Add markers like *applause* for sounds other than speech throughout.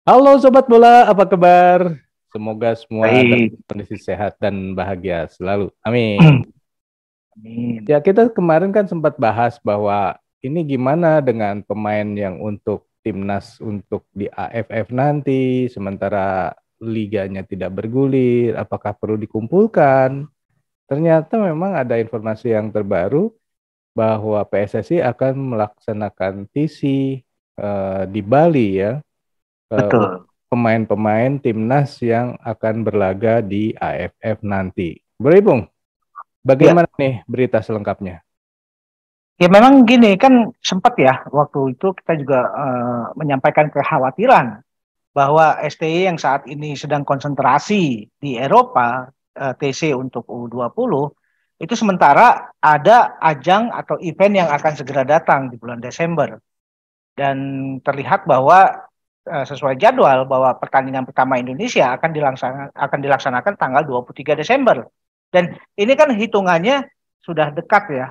Halo Sobat Bola, apa kabar? Semoga semua dalam kondisi sehat dan bahagia selalu. Amin. *clears throat* Amin. Ya kita kemarin kan sempat bahas bahwa ini gimana dengan pemain yang untuk timnas untuk di AFF nanti, sementara liganya tidak bergulir, apakah perlu dikumpulkan? Ternyata memang ada informasi yang terbaru bahwa PSSI akan melaksanakan TC uh, eh, di Bali ya Betul. Eh, pemain-pemain timnas yang akan berlaga di AFF nanti. Beribung, bagaimana ya. nih berita selengkapnya? Ya memang gini kan sempat ya waktu itu kita juga uh, menyampaikan kekhawatiran bahwa STI yang saat ini sedang konsentrasi di Eropa uh, eh, TC untuk U20 itu sementara ada ajang atau event yang akan segera datang di bulan Desember dan terlihat bahwa Eh, sesuai jadwal bahwa pertandingan pertama Indonesia akan dilaksanakan akan dilaksanakan tanggal 23 Desember. Dan ini kan hitungannya sudah dekat ya.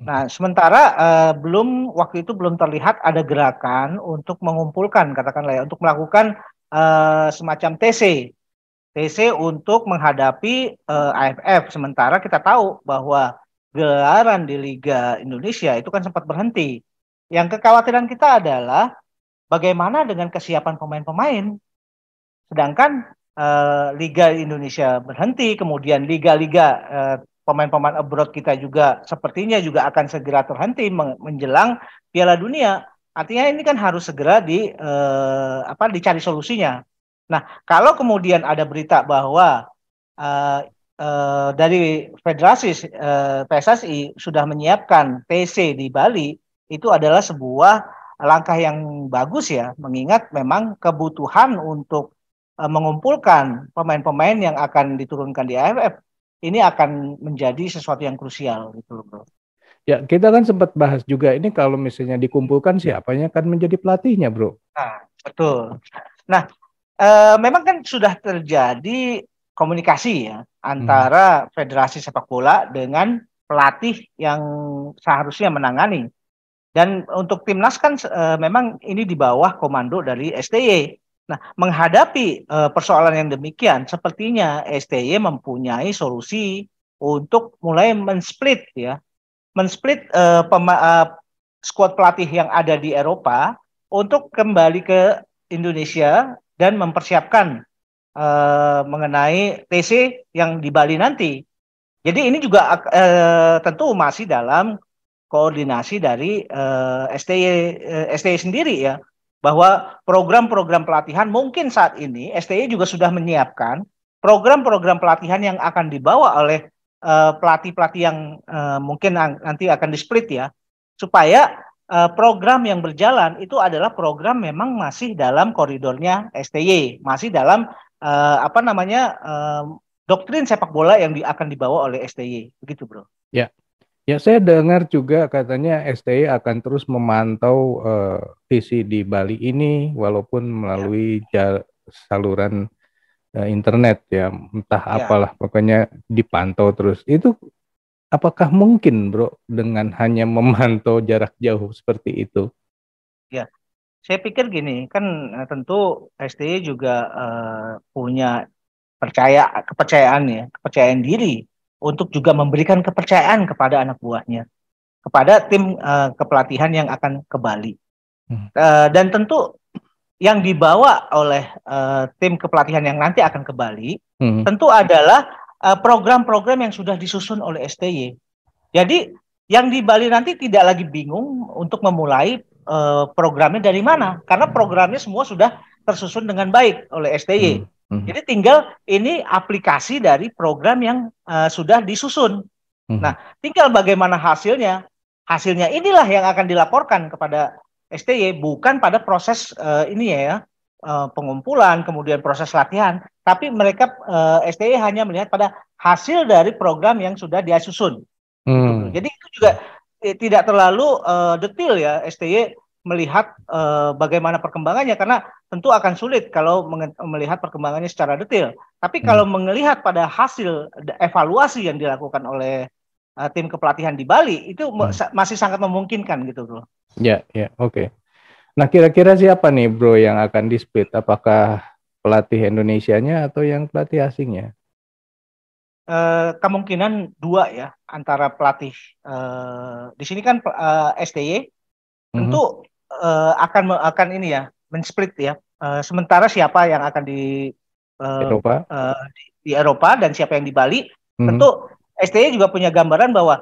Nah, hmm. sementara eh, belum waktu itu belum terlihat ada gerakan untuk mengumpulkan katakanlah ya untuk melakukan eh, semacam TC. TC untuk menghadapi eh, AFF. Sementara kita tahu bahwa gelaran di Liga Indonesia itu kan sempat berhenti. Yang kekhawatiran kita adalah bagaimana dengan kesiapan pemain-pemain? Sedangkan uh, Liga Indonesia berhenti, kemudian liga-liga eh, pemain-pemain abroad kita juga sepertinya juga akan segera terhenti menjelang Piala Dunia. Artinya ini kan harus segera di uh, apa dicari solusinya. Nah, kalau kemudian ada berita bahwa uh, uh, dari federasi uh, PSSI sudah menyiapkan TC di Bali, itu adalah sebuah langkah yang bagus ya, mengingat memang kebutuhan untuk eh, mengumpulkan pemain-pemain yang akan diturunkan di AFF ini akan menjadi sesuatu yang krusial gitu loh, Bro. Ya, kita kan sempat bahas juga ini kalau misalnya dikumpulkan siapanya akan menjadi pelatihnya, Bro. Nah, betul. Nah, e, memang kan sudah terjadi komunikasi ya antara hmm. Federasi Sepak Bola dengan pelatih yang seharusnya menangani dan untuk timnas kan e, memang ini di bawah komando dari STY. Nah, menghadapi e, persoalan yang demikian, sepertinya STY mempunyai solusi untuk mulai men-split ya, men-split e, e, squad pelatih yang ada di Eropa untuk kembali ke Indonesia dan mempersiapkan e, mengenai TC yang di Bali nanti. Jadi ini juga e, tentu masih dalam koordinasi dari uh, eh, STY uh, eh, STY sendiri ya bahwa program-program pelatihan mungkin saat ini STY juga sudah menyiapkan program-program pelatihan yang akan dibawa oleh eh, pelatih-pelatih uh, yang uh, mungkin nanti akan di split ya supaya uh, program yang berjalan itu adalah program memang masih dalam koridornya STY masih dalam uh, apa namanya uh, doktrin sepak bola yang di, akan dibawa oleh STY begitu bro ya Ya, saya dengar juga katanya STI akan terus memantau uh, eh, visi di Bali ini walaupun ya. melalui ya. saluran uh, internet ya, entah ya. apalah pokoknya dipantau terus. Itu apakah mungkin, Bro, dengan hanya memantau jarak jauh seperti itu? Ya. Saya pikir gini, kan eh, tentu STI juga uh, punya percaya kepercayaan ya, kepercayaan diri untuk juga memberikan kepercayaan kepada anak buahnya, kepada tim uh, kepelatihan yang akan ke Bali. Hmm. Uh, dan tentu yang dibawa oleh uh, tim kepelatihan yang nanti akan ke Bali, hmm. tentu adalah program-program uh, yang sudah disusun oleh STY. Jadi yang di Bali nanti tidak lagi bingung untuk memulai uh, programnya dari mana, karena programnya semua sudah tersusun dengan baik oleh STY. Hmm. Jadi hmm Jadi tinggal ini aplikasi dari program yang uh, sudah disusun. hmm Nah, tinggal bagaimana hasilnya. Hasilnya inilah yang akan dilaporkan kepada STY, bukan pada proses uh, ini ya, uh, pengumpulan, kemudian proses latihan, tapi mereka uh, STY hanya melihat pada hasil dari program yang sudah dia susun. Hmm. Jadi itu juga tidak terlalu uh, detail ya STY melihat uh, bagaimana perkembangannya karena tentu akan sulit kalau melihat perkembangannya secara detail. Tapi kalau hmm. melihat pada hasil evaluasi yang dilakukan oleh uh, tim kepelatihan di Bali itu hmm. masih sangat memungkinkan gitu, Bro. Ya, ya, oke. Okay. Nah, kira-kira siapa nih, Bro, yang akan di split? Apakah pelatih Indonesianya atau yang pelatih asingnya? Uh, kemungkinan dua ya antara pelatih uh, di sini kan uh, STY hmm. tentu uh, akan akan ini ya men-split ya. Uh, sementara siapa yang akan di uh, Eropa uh, di, di Eropa dan siapa yang di Bali, hmm tentu STI juga punya gambaran bahwa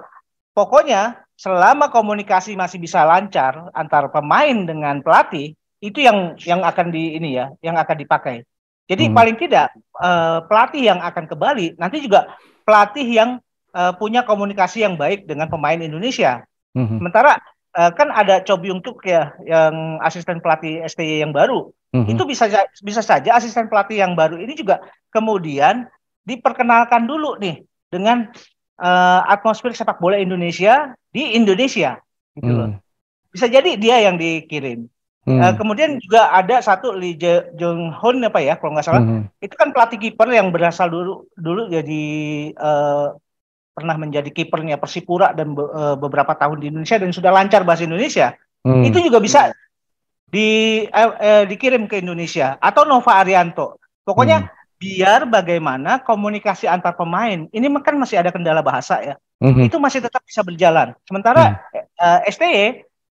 pokoknya selama komunikasi masih bisa lancar antar pemain dengan pelatih itu yang yang akan di ini ya, yang akan dipakai. Jadi hmm. paling tidak uh, pelatih yang akan ke Bali nanti juga pelatih yang uh, punya komunikasi yang baik dengan pemain Indonesia. Hmm. Sementara uh, kan ada Cho Byung Kyuk ya yang asisten pelatih STY yang baru. Mm-hmm. Itu bisa bisa saja asisten pelatih yang baru ini juga kemudian diperkenalkan dulu nih dengan uh, atmosfer sepak bola Indonesia di Indonesia gitu mm. loh. Hmm. Bisa jadi dia yang dikirim. Mm. Uh, kemudian juga ada satu Lee Je, Hoon apa ya kalau nggak salah hmm. itu kan pelatih kiper yang berasal dulu dulu jadi uh, pernah menjadi kipernya Persipura dan be e, beberapa tahun di Indonesia dan sudah lancar bahasa Indonesia, hmm. itu juga bisa di eh, eh, dikirim ke Indonesia atau Nova Arianto. Pokoknya hmm. biar bagaimana komunikasi antar pemain. Ini kan masih ada kendala bahasa ya. Hmm. Itu masih tetap bisa berjalan. Sementara hmm. eh, e, STE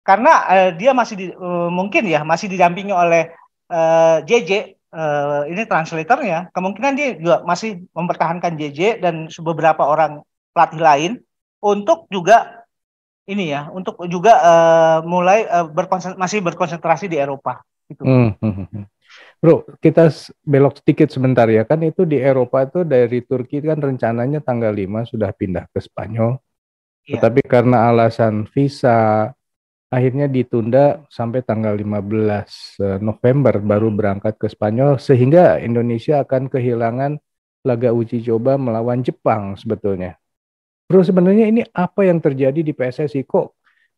karena eh, dia masih di, eh, mungkin ya masih didampingi oleh eh, JJ Uh, e, ini translatornya kemungkinan dia juga masih mempertahankan JJ dan beberapa orang pelatih lain untuk juga ini ya untuk juga uh, mulai uh, eh, berkonsentrasi, masih berkonsentrasi di Eropa gitu. Hmm. hmm, hmm, hmm. Bro, kita belok sedikit sebentar ya kan itu di Eropa itu dari Turki kan rencananya tanggal 5 sudah pindah ke Spanyol. Yeah. Tetapi karena alasan visa akhirnya ditunda sampai tanggal 15 eh, November baru berangkat ke Spanyol sehingga Indonesia akan kehilangan laga uji coba melawan Jepang sebetulnya. Bro, sebenarnya ini apa yang terjadi di PSSI? Kok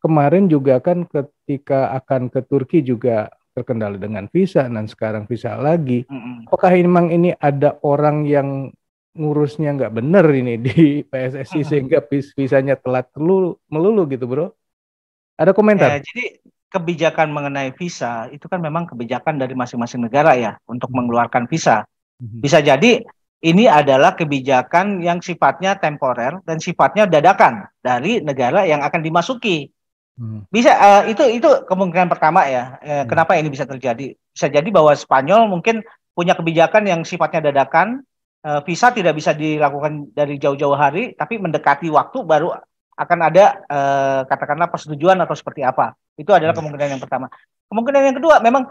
kemarin juga kan ketika akan ke Turki juga terkendala dengan visa dan sekarang visa lagi. Apakah memang ini ada orang yang ngurusnya nggak benar ini di PSSI sehingga visanya telat melulu, melulu gitu, Bro? Ada komentar? Ya, jadi kebijakan mengenai visa itu kan memang kebijakan dari masing-masing negara ya untuk hmm. mengeluarkan visa. Hmm. Bisa jadi ini adalah kebijakan yang sifatnya temporer dan sifatnya dadakan dari negara yang akan dimasuki. Hmm. Bisa uh, itu itu kemungkinan pertama ya. Eh, hmm. Kenapa ini bisa terjadi? Bisa jadi bahwa Spanyol mungkin punya kebijakan yang sifatnya dadakan, uh, visa tidak bisa dilakukan dari jauh-jauh hari, tapi mendekati waktu baru akan ada uh, katakanlah persetujuan atau seperti apa. Itu adalah hmm. kemungkinan yang pertama. Kemungkinan yang kedua memang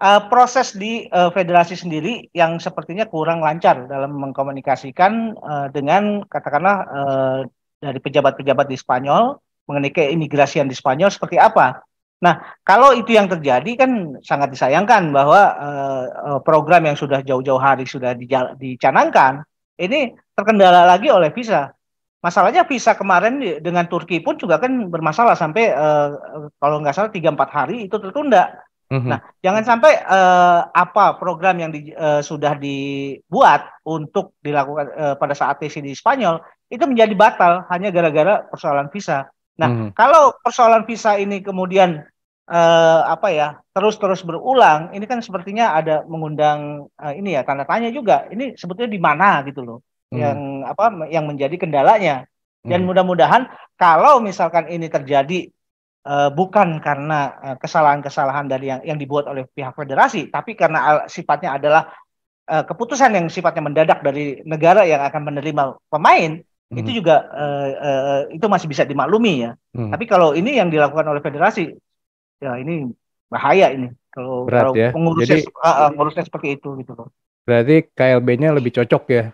uh, proses di uh, federasi sendiri yang sepertinya kurang lancar dalam mengkomunikasikan uh, dengan katakanlah uh, dari pejabat-pejabat di Spanyol mengenai keimigrasian di Spanyol seperti apa. Nah, kalau itu yang terjadi kan sangat disayangkan bahwa uh, program yang sudah jauh-jauh hari sudah dicanangkan ini terkendala lagi oleh visa. Masalahnya visa kemarin dengan Turki pun juga kan bermasalah sampai uh, kalau nggak salah 3-4 hari itu tertunda Mm-hmm. Nah, jangan sampai uh, apa program yang di, uh, sudah dibuat untuk dilakukan uh, pada saat TC di Spanyol itu menjadi batal hanya gara-gara persoalan visa. Nah, mm-hmm. kalau persoalan visa ini kemudian uh, apa ya terus-terus berulang, ini kan sepertinya ada mengundang uh, ini ya tanda tanya juga. Ini sebetulnya di mana gitu loh mm-hmm. yang apa yang menjadi kendalanya. Dan mhm. mudah-mudahan kalau misalkan ini terjadi uh, bukan karena eh, kesalahan-kesalahan dari yang, yang dibuat oleh pihak federasi, tapi karena sifatnya adalah uh, keputusan yang sifatnya mendadak dari negara yang akan menerima pemain hmm. itu juga uh, uh, itu masih bisa dimaklumi ya. Hmm. Tapi kalau ini yang dilakukan oleh federasi, ya ini bahaya ini kalau Berat, kalau ya? pengurusnya Jadi, uh, pengurusnya seperti itu gitu loh. Berarti KLB-nya lebih cocok ya. *laughs*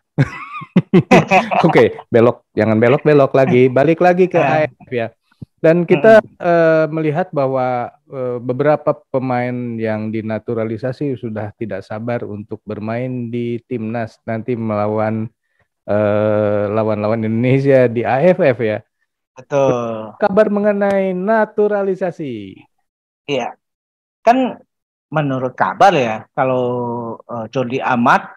Oke, okay, belok jangan belok-belok lagi, balik lagi ke AFF nah. ya. Dan kita hmm. uh, melihat bahwa uh, beberapa pemain yang dinaturalisasi sudah tidak sabar untuk bermain di timnas nanti melawan lawan eh, lawan-lawan Indonesia di AFF ya. Atau Kabar mengenai naturalisasi. Iya. Kan menurut kabar ya, kalau uh, Jordi Amat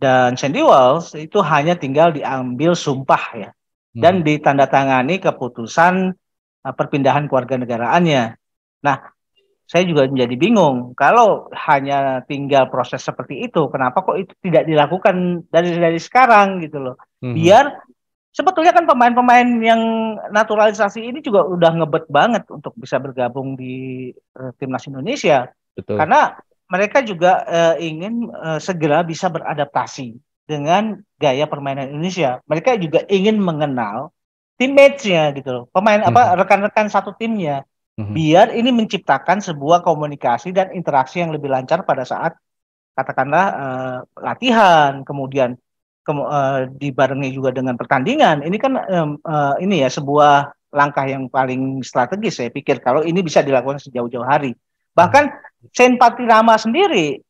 dan Sandy Walsh itu hanya tinggal diambil sumpah ya dan hmm. ditandatangani keputusan Eh, perpindahan keluarga negaraannya. Nah, saya juga menjadi bingung kalau hanya tinggal proses seperti itu, kenapa kok itu tidak dilakukan dari dari sekarang gitu loh? Hmm. Biar sebetulnya kan pemain-pemain yang naturalisasi ini juga udah ngebet banget untuk bisa bergabung di uh, timnas Indonesia, Betul. karena mereka juga uh, ingin uh, segera bisa beradaptasi dengan gaya permainan Indonesia. Mereka juga ingin mengenal teammates-nya gitu loh. Pemain hmm. apa mhm. rekan-rekan satu timnya. Hmm. Biar ini menciptakan sebuah komunikasi dan interaksi yang lebih lancar pada saat katakanlah uh, latihan, kemudian ke, uh, eh, dibarengi juga dengan pertandingan. Ini kan um, uh, ini ya sebuah langkah yang paling strategis saya pikir kalau ini bisa dilakukan sejauh-jauh hari. Bahkan mhm. Sen Patirama sendiri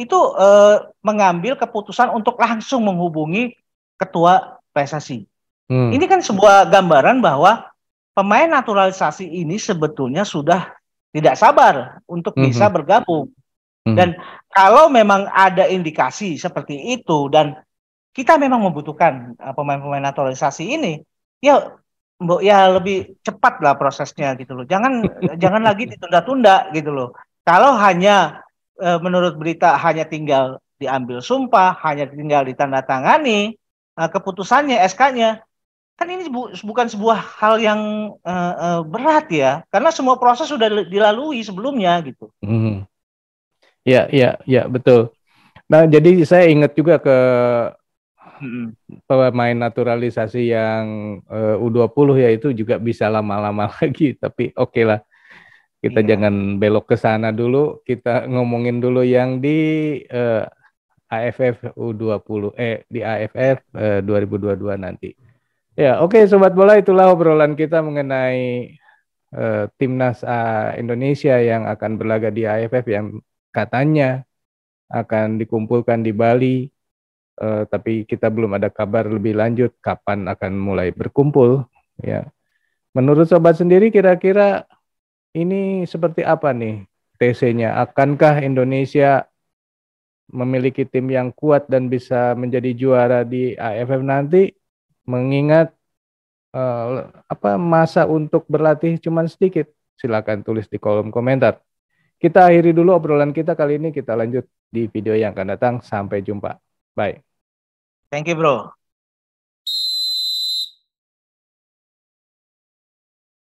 itu uh, mengambil keputusan untuk langsung menghubungi ketua PSSI Hmm. Ini kan sebuah gambaran bahwa pemain naturalisasi ini sebetulnya sudah tidak sabar untuk hmm. bisa hmm. bergabung. Hmm. Dan kalau memang ada indikasi seperti itu dan kita memang membutuhkan uh, pemain-pemain naturalisasi ini, ya ya lebih cepat lah prosesnya gitu loh. Jangan *laughs* jangan lagi ditunda-tunda gitu loh. Kalau hanya uh, menurut berita hanya tinggal diambil sumpah, hanya tinggal ditandatangani uh, keputusannya SK-nya, kan ini bu, bukan sebuah hal yang uh, uh, berat ya karena semua proses sudah dilalui sebelumnya gitu. Hmm. Ya ya ya betul. Nah jadi saya ingat juga ke hmm. pemain naturalisasi yang eh, uh, U20 ya itu juga bisa lama-lama *laughs* lagi tapi oke okay lah kita iya. jangan belok ke sana dulu kita ngomongin dulu yang di uh, AFF U20 eh di AFF uh, 2022 nanti. Ya, oke okay, sobat bola itulah obrolan kita mengenai uh, timnas uh, Indonesia yang akan berlaga di AFF yang katanya akan dikumpulkan di Bali. Uh, tapi kita belum ada kabar lebih lanjut kapan akan mulai berkumpul ya. Menurut sobat sendiri kira-kira ini seperti apa nih TC-nya? Akankah Indonesia memiliki tim yang kuat dan bisa menjadi juara di AFF nanti mengingat uh, apa masa untuk berlatih cuma sedikit, silakan tulis di kolom komentar. Kita akhiri dulu obrolan kita kali ini, kita lanjut di video yang akan datang. Sampai jumpa. Bye. Thank you, bro.